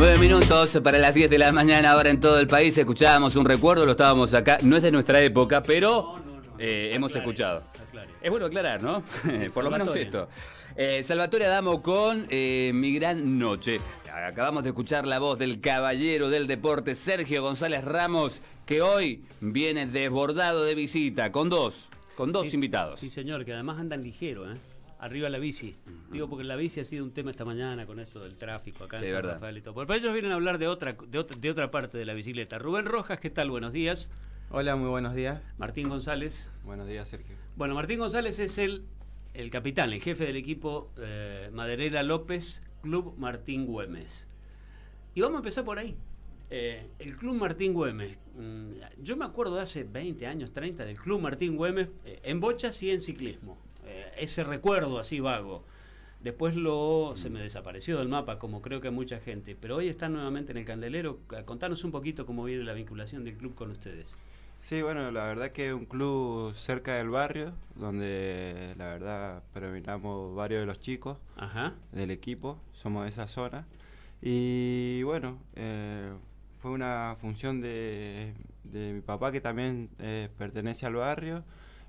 Nueve minutos para las 10 de la mañana, ahora en todo el país. Escuchábamos un recuerdo, lo estábamos acá. No es de nuestra época, pero eh, hemos escuchado. Es bueno aclarar, ¿no? Por lo menos esto. Eh, Salvatore Adamo con eh, Mi Gran Noche. Acabamos de escuchar la voz del caballero del deporte, Sergio González Ramos, que hoy viene desbordado de visita con dos, con dos invitados. Sí, señor, que además andan ligero, ¿eh? arriba la bici. Digo, porque la bici ha sido un tema esta mañana con esto del tráfico acá en San Rafael y todo. Pero ellos vienen a hablar de otra, de, otra, parte de la bicicleta. Rubén Rojas, ¿qué tal? Buenos días. Hola, muy buenos días. Martín González. Buenos días, Sergio. Bueno, Martín González es el, el capitán, el jefe del equipo eh, Maderera López, Club Martín Güemes. Y vamos a empezar por ahí. Eh, el Club Martín Güemes. Mm, yo me acuerdo de hace 20 años, 30, del Club Martín Güemes eh, en bochas y en ciclismo ese recuerdo así vago. Después lo, se me desapareció del mapa, como creo que mucha gente, pero hoy está nuevamente en el candelero. Ah, contanos un poquito cómo viene la vinculación del club con ustedes. Sí, bueno, la verdad que es un club cerca del barrio, donde la verdad predominamos varios de los chicos del equipo, somos de esa zona. Y bueno, eh, fue una función de, mi papá que también eh, pertenece al barrio,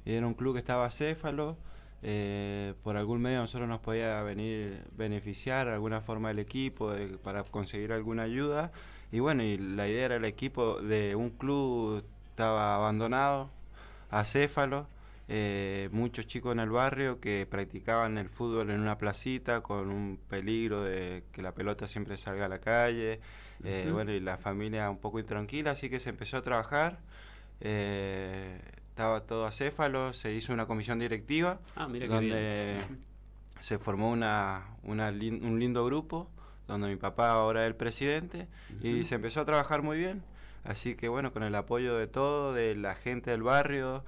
y era un club que estaba céfalo eh, por algún medio nosotros nos podía venir beneficiar alguna forma del equipo para conseguir alguna ayuda y bueno y la idea era el equipo de un club estaba abandonado acéfalo eh, muchos chicos en el barrio que practicaban el fútbol en una placita con un peligro de que la pelota siempre salga a la calle eh, bueno y la familia un poco intranquila así que se empezó a trabajar eh, estaba todo acéfalo, se hizo una comisión directiva ah, donde se formó una, un lindo grupo, donde mi papá ahora es el presidente, y se empezó a trabajar muy bien. Así que bueno, con el apoyo de todo, de la gente del barrio,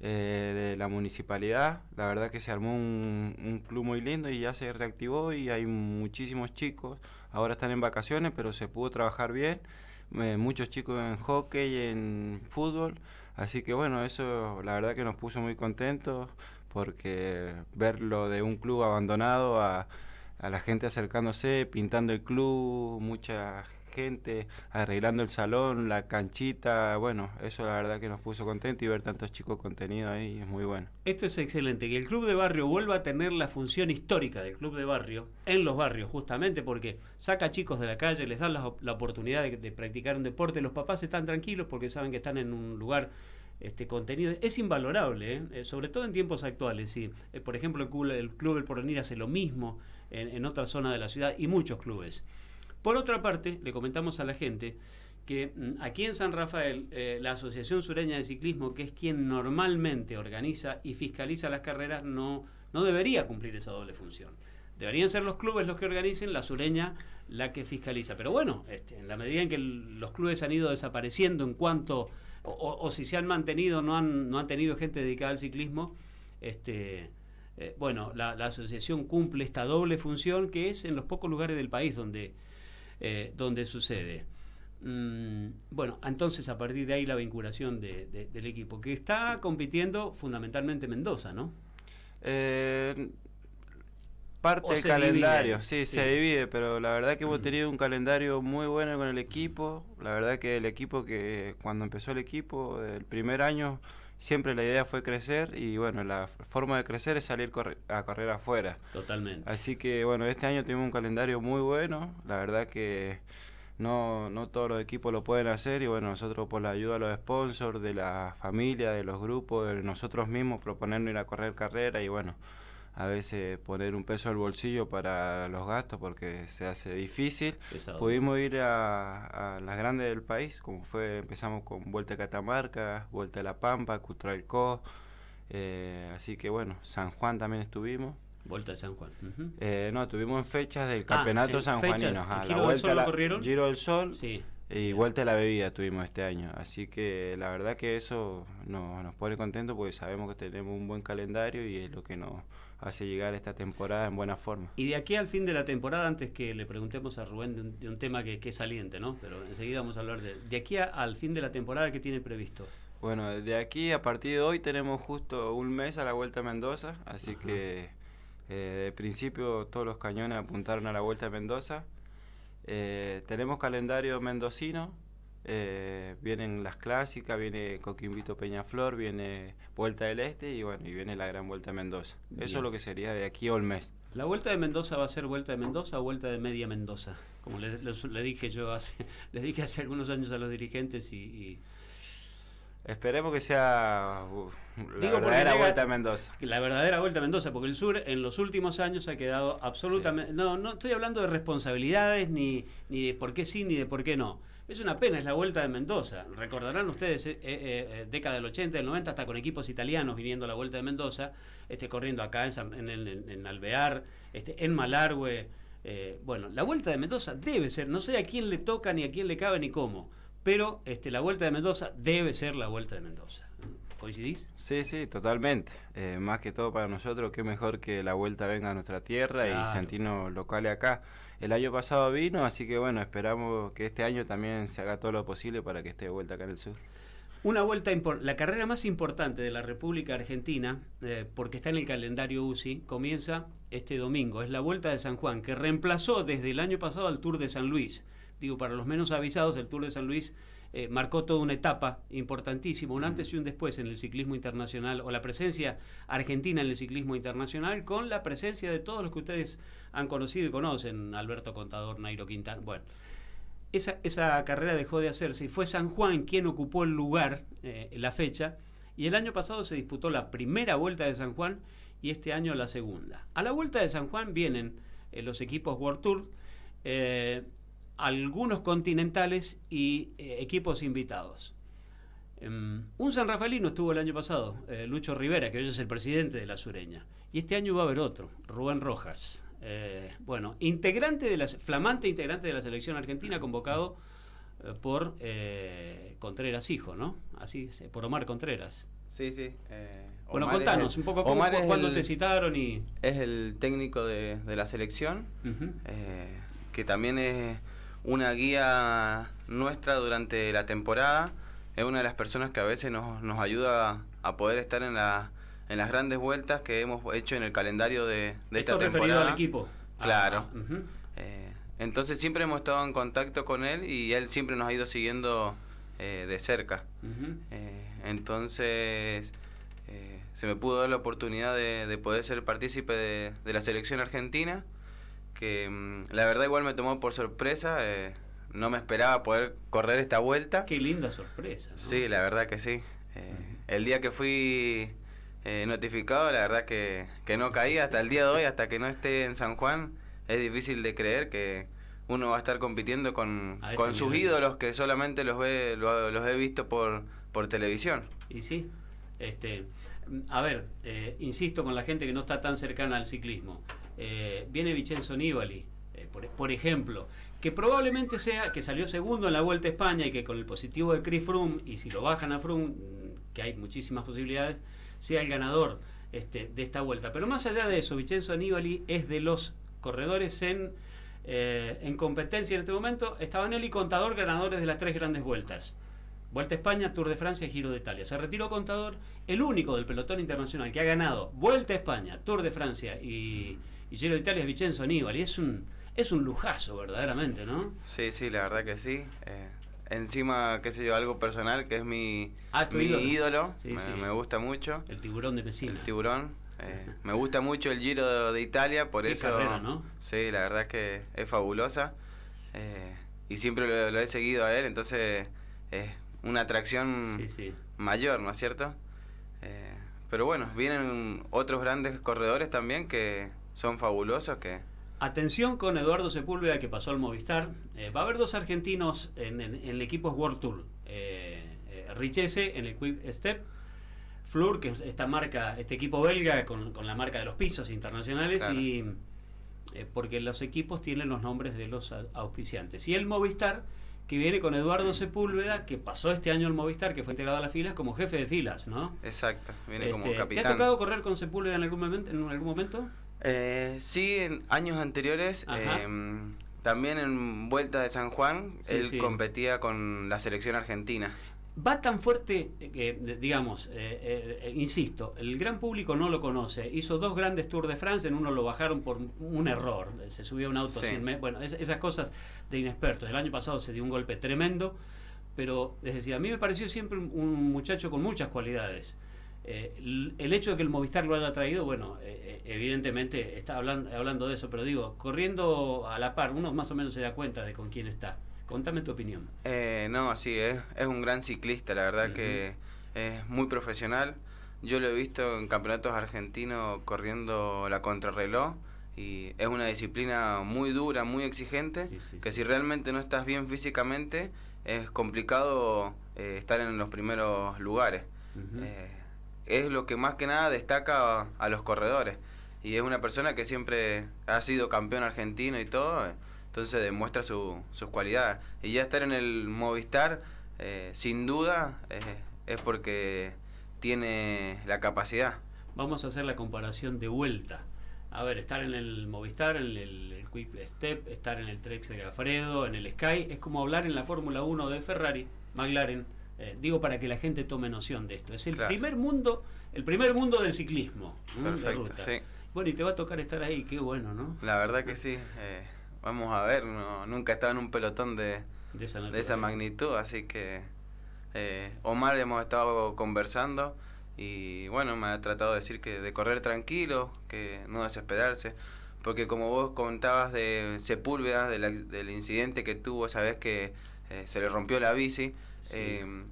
eh, de la municipalidad, la verdad que se armó un, club muy lindo y ya se reactivó y hay muchísimos chicos, ahora están en vacaciones, pero se pudo trabajar bien, eh, muchos chicos en hockey, en fútbol, Así que bueno, eso la verdad que nos puso muy contentos porque verlo de un club abandonado a, la gente acercándose, pintando el club, mucha gente, arreglando el salón, la canchita, bueno, eso la verdad que nos puso contento y ver tantos chicos contenidos ahí es muy bueno. Esto es excelente, que el Club de Barrio vuelva a tener la función histórica del Club de Barrio en los barrios, justamente porque saca chicos de la calle, les da la, oportunidad de, practicar un deporte, los papás están tranquilos porque saben que están en un lugar este contenido es invalorable, ¿eh? Eh, sobre todo en tiempos actuales. Sí. Eh, por ejemplo, el club, el Porvenir hace lo mismo en, en otra zona de la ciudad y muchos clubes. Por otra parte, le comentamos a la gente que mm, aquí en San Rafael eh, la Asociación Sureña de Ciclismo, que es quien normalmente organiza y fiscaliza las carreras, no, no debería cumplir esa doble función. Deberían ser los clubes los que organicen, la sureña la que fiscaliza. Pero bueno, este, en la medida en que los clubes han ido desapareciendo en cuanto, o, si se han mantenido, no han, no han tenido gente dedicada al ciclismo, este, eh, bueno, la, la asociación cumple esta doble función que es en los pocos lugares del país donde eh, donde sucede. Mm, bueno, entonces a partir de ahí la vinculación del equipo, que está compitiendo fundamentalmente Mendoza, ¿no? Eh, parte del calendario, sí, sí, se divide, pero la verdad que hemos mm. tenido un calendario muy bueno con el equipo, la verdad que el equipo que cuando empezó el equipo, el primer año siempre la idea fue crecer y bueno, la forma de crecer es salir a correr afuera. Totalmente. Así que bueno, este año tuvimos un calendario muy bueno, la verdad que no, no todos los equipos lo pueden hacer y bueno, nosotros por la ayuda de los sponsors, de la familia, de los grupos, de nosotros mismos proponernos ir a correr carrera y bueno, a veces poner un peso al bolsillo para los gastos porque se hace difícil. Pudimos ir a, las grandes del país, como fue, empezamos con Vuelta a Catamarca, Vuelta a La Pampa, Cutralcó, eh, así que bueno, San Juan también estuvimos. Vuelta de San Juan. Eh, no, tuvimos en fechas del ah, campeonato San Juanino. Giro la vuelta del Sol corrieron. Giro del Sol y Vuelta a la Bebida tuvimos este año. Así que la verdad que eso nos pone contentos porque sabemos que tenemos un buen calendario y es lo que nos, hace llegar esta temporada en buena forma. Y de aquí al fin de la temporada, antes que le preguntemos a Rubén de un, tema que, es saliente, ¿no? Pero enseguida vamos a hablar de... De aquí al fin de la temporada, ¿qué tiene previsto? Bueno, de aquí a partir de hoy tenemos justo un mes a la Vuelta a Mendoza, así que eh, de principio todos los cañones apuntaron a la Vuelta a Mendoza. Eh, tenemos calendario mendocino, eh, vienen las clásicas, viene Coquimbito Peñaflor, viene Vuelta del Este y bueno, y viene la Gran Vuelta de Mendoza. Eso es lo que sería de aquí al mes. ¿La Vuelta de Mendoza va a ser Vuelta de Mendoza o Vuelta de Media Mendoza? Como le, dije yo hace, dije hace algunos años a los dirigentes y... Esperemos que sea la verdadera vuelta de Mendoza. La verdadera vuelta de Mendoza, porque el sur en los últimos años ha quedado absolutamente... No, no estoy hablando de responsabilidades, ni de por qué sí, ni de por qué no es una pena, es la vuelta de Mendoza. Recordarán ustedes, eh, eh, eh, década del 80, del 90, hasta con equipos italianos viniendo a la vuelta de Mendoza, este, corriendo acá en, en, Alvear, este, en Malargüe. bueno, la vuelta de Mendoza debe ser, no sé a quién le toca, ni a quién le cabe, ni cómo, pero este, la vuelta de Mendoza debe ser la vuelta de Mendoza. Sí, sí, totalmente. Eh, más que todo para nosotros, qué mejor que la vuelta venga a nuestra tierra y sentirnos locales acá. El año pasado vino, así que bueno, esperamos que este año también se haga todo lo posible para que esté de vuelta acá en el sur. Una vuelta, la carrera más importante de la República Argentina, eh, porque está en el calendario UCI, comienza este domingo. Es la Vuelta de San Juan, que reemplazó desde el año pasado al Tour de San Luis. Digo, para los menos avisados, el Tour de San Luis eh, marcó toda una etapa importantísima, un antes y un después en el ciclismo internacional o la presencia argentina en el ciclismo internacional con la presencia de todos los que ustedes han conocido y conocen, Alberto Contador, Nairo Quintana. Bueno, esa, carrera dejó de hacerse y fue San Juan quien ocupó el lugar, eh, la fecha, y el año pasado se disputó la primera vuelta de San Juan y este año la segunda. A la vuelta de San Juan vienen eh, los equipos World Tour algunos continentales y eh, equipos invitados. Em, un San Rafaelino estuvo el año pasado, eh, Lucho Rivera, que hoy es el presidente de la Sureña. Y este año va a haber otro, Rubén Rojas. Eh, bueno, integrante de la, flamante integrante de la selección argentina, convocado por Contreras Hijo, ¿no? Así por Omar Contreras. Sí, sí. bueno, contanos un poco cómo, te citaron y... Es el técnico de, la selección, que también es una guía nuestra durante la temporada. Es una de las personas que a veces nos, nos ayuda a poder estar en, la, en las grandes vueltas que hemos hecho en el calendario de, esta temporada. al equipo. Claro. Ah, eh, entonces siempre hemos estado en contacto con él y él siempre nos ha ido siguiendo eh, de cerca. Eh, entonces se me pudo dar la oportunidad de, poder ser partícipe de, de la selección argentina. Mm, la verdad igual me tomó por sorpresa. Eh, no me esperaba poder correr esta vuelta. Qué linda sorpresa. Sí, la verdad que sí. Eh, el día que fui eh, notificado, la verdad que, no caí hasta el día de hoy, hasta que no esté en San Juan. Es difícil de creer que uno va a estar compitiendo con, sus ídolos que solamente los, ve, los, he visto por, por televisión. Y sí, este, a ver, insisto con la gente que no está tan cercana al ciclismo. Eh, viene Vincenzo Nibali, eh, por, ejemplo, que probablemente sea que salió segundo en la Vuelta a España y que con el positivo de Chris Froome, y si lo bajan a Froome, mm, que hay muchísimas posibilidades, sea el ganador este, de esta vuelta. Pero más allá de eso, Vincenzo Nibali es de los corredores en, eh, en competencia en este momento. Estaban él y Contador ganadores de las tres grandes vueltas. Vuelta a España, Tour de Francia y Giro de Italia. Se retiró Contador, el único del pelotón internacional que ha ganado Vuelta a España, Tour de Francia y y Giro de Italia es Vicenzo Aníbal. Y es un, es un lujazo, verdaderamente, ¿no? Sí, sí, la verdad que sí. Eh, encima, qué sé yo, algo personal, que es mi, ah, ídolo. me, gusta mucho. El tiburón de Messina. El tiburón. Eh, me gusta mucho el Giro de Italia, por eso... ¿no? Sí, la verdad que es fabulosa. Eh, y siempre lo, he seguido a él, entonces es una atracción mayor, ¿no es cierto? pero bueno, vienen otros grandes corredores también que, ¿Son fabulosos qué? Atención con Eduardo Sepúlveda que pasó al Movistar. Eh, va a haber dos argentinos en, el equipo World Tour. Eh, eh, Richese en el Quick Step. Flur, que es esta marca, este equipo belga con, la marca de los pisos internacionales. Y porque los equipos tienen los nombres de los auspiciantes. Y el Movistar, que viene con Eduardo mm. Sepúlveda, que pasó este año al Movistar, que fue integrado a las filas como jefe de filas, ¿no? Exacto, viene como capitán. Este, ¿Te ha tocado correr con Sepúlveda en algún momento? En algún momento? Eh, sí, en años anteriores, em, también en Vuelta de San Juan, él competía con la selección argentina. Va tan fuerte que, digamos, eh, eh, insisto, el gran público no lo conoce. Hizo dos grandes Tours de France, en uno lo bajaron por un error. Se subió un auto sin... Bueno, esas cosas de inexpertos. El año pasado se dio un golpe tremendo, pero, es decir, a mí me pareció siempre un muchacho con muchas cualidades. Eh, el hecho de que el Movistar lo haya traído, bueno, eh, eh, evidentemente está hablando, hablando de eso, pero digo, corriendo a la par, uno más o menos se da cuenta de con quién está. Contame tu opinión. no, sí, es, es, un gran ciclista, la verdad que es muy profesional. Yo lo he visto en campeonatos argentinos corriendo la contrarreloj y es una disciplina muy dura, muy exigente, que si realmente no estás bien físicamente es complicado estar en los primeros lugares es lo que más que nada destaca a, los corredores. Y es una persona que siempre ha sido campeón argentino y todo, entonces demuestra sus cualidades. Y ya estar en el Movistar, eh, sin duda, eh, es porque tiene la capacidad. Vamos a hacer la comparación de vuelta. A ver, estar en el Movistar, en el, Quick Step, estar en el de Gafredo, en el Sky, es como hablar en la Fórmula 1 de Ferrari, McLaren, eh, digo para que la gente tome noción de esto. Es el primer mundo, el primer mundo del ciclismo. Perfecto, Bueno, y te va a tocar estar ahí, qué bueno, ¿no? La verdad que sí. Eh, vamos a ver, nunca he estado en un pelotón de, de, esa, magnitud, así que eh, Omar hemos estado conversando y bueno, me ha tratado de decir que de correr tranquilo, que no desesperarse, porque como vos contabas de Sepúlveda, del incidente que tuvo, vez que eh, se le rompió la bici. Em,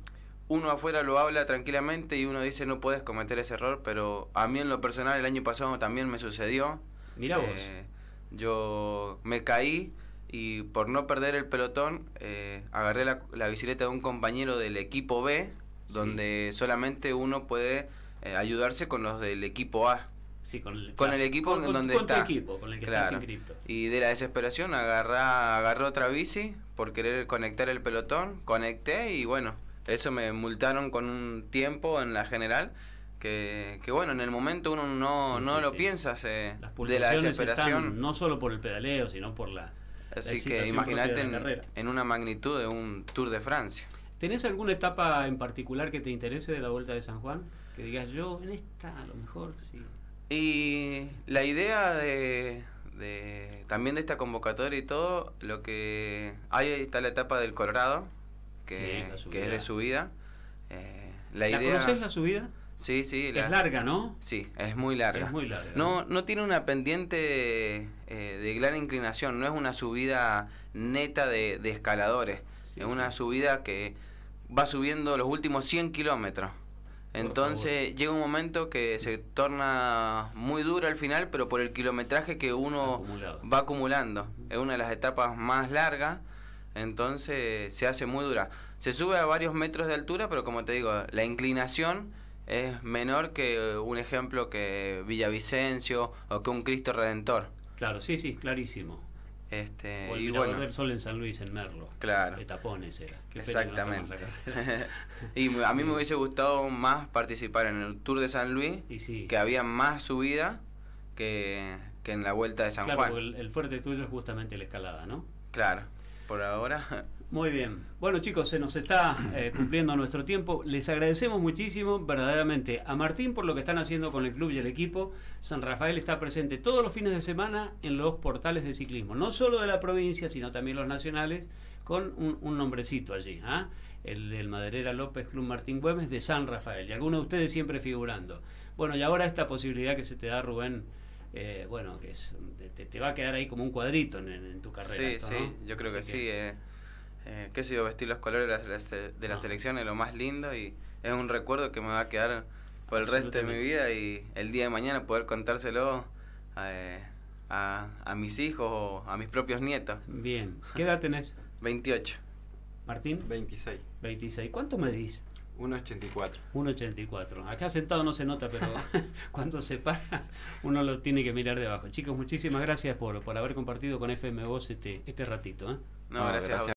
uno afuera lo habla tranquilamente y uno dice no puedes cometer ese error, pero a mí en lo personal el año pasado también me sucedió. Mira eh, vos. yo me caí y por no perder el pelotón eh, agarré la, bicicleta de un compañero del equipo B, donde solamente uno puede ayudarse con los del equipo A. Sí, con el, equipo donde está. equipo, el que Y de la desesperación agarra, agarró otra bici, por querer conectar el pelotón, conecté y bueno, eso me multaron con un tiempo en la general. Que, bueno, en el momento uno no, no lo piensa de la desesperación. no solo por el pedaleo, sino por la. Así que imagínate en, en una magnitud de un Tour de Francia. ¿Tenés alguna etapa en particular que te interese de la Vuelta de San Juan? Que digas yo, en esta a lo mejor sí. Y la idea de, de, también de esta convocatoria y todo, lo que hay está la etapa del Colorado, que, es de subida. Eh, la, idea, conoces la subida? Sí, sí. es larga, ¿no? Sí, es muy larga. No, no tiene una pendiente eh, de gran inclinación, no es una subida neta de, escaladores, es una subida que va subiendo los últimos 100 kilómetros. Entonces llega un momento que se torna muy duro al final, pero por el kilometraje que uno va acumulando. Es una de las etapas más largas, entonces se hace muy dura. Se sube a varios metros de altura, pero como te digo, la inclinación es menor que un ejemplo que Villavicencio o que un Cristo Redentor. Claro, sí, sí, clarísimo. Este, o el y bueno, del Sol en San Luis, en Merlo. Claro. tapones era. Exactamente. y a mí me hubiese gustado más participar en el Tour de San Luis, que había más subida que, en la Vuelta de San Juan. Porque el fuerte tuyo es justamente la escalada, ¿no? Claro. Por ahora. Muy bien. Bueno chicos, se nos está eh, cumpliendo nuestro tiempo. Les agradecemos muchísimo verdaderamente a Martín por lo que están haciendo con el club y el equipo. San Rafael está presente todos los fines de semana en los portales de ciclismo, no solo de la provincia, sino también los nacionales, con un, nombrecito allí. ¿ah? El del Maderera López Club Martín Güemes de San Rafael. Y alguno de ustedes siempre figurando. Bueno, y ahora esta posibilidad que se te da, Rubén. Eh, bueno, que te, va a quedar ahí como un cuadrito en, tu carrera. Sí, sí, yo creo que, que sí. Eh eh, qué sé yo, vestir los colores de la, de ah. selección es lo más lindo y es un recuerdo que me va a quedar por el resto de mi vida y el día de mañana poder contárselo eh, a, mis hijos o a mis propios nietos. Bien, ¿qué edad tenés? 28. Martín? 26. 26. ¿Cuánto me dices? 1,84. 1,84. Acá sentado no se nota, pero cuando se para uno lo tiene que mirar debajo Chicos, muchísimas gracias por, por haber compartido con FM Voz este, este, ratito. ¿eh? No, gracias.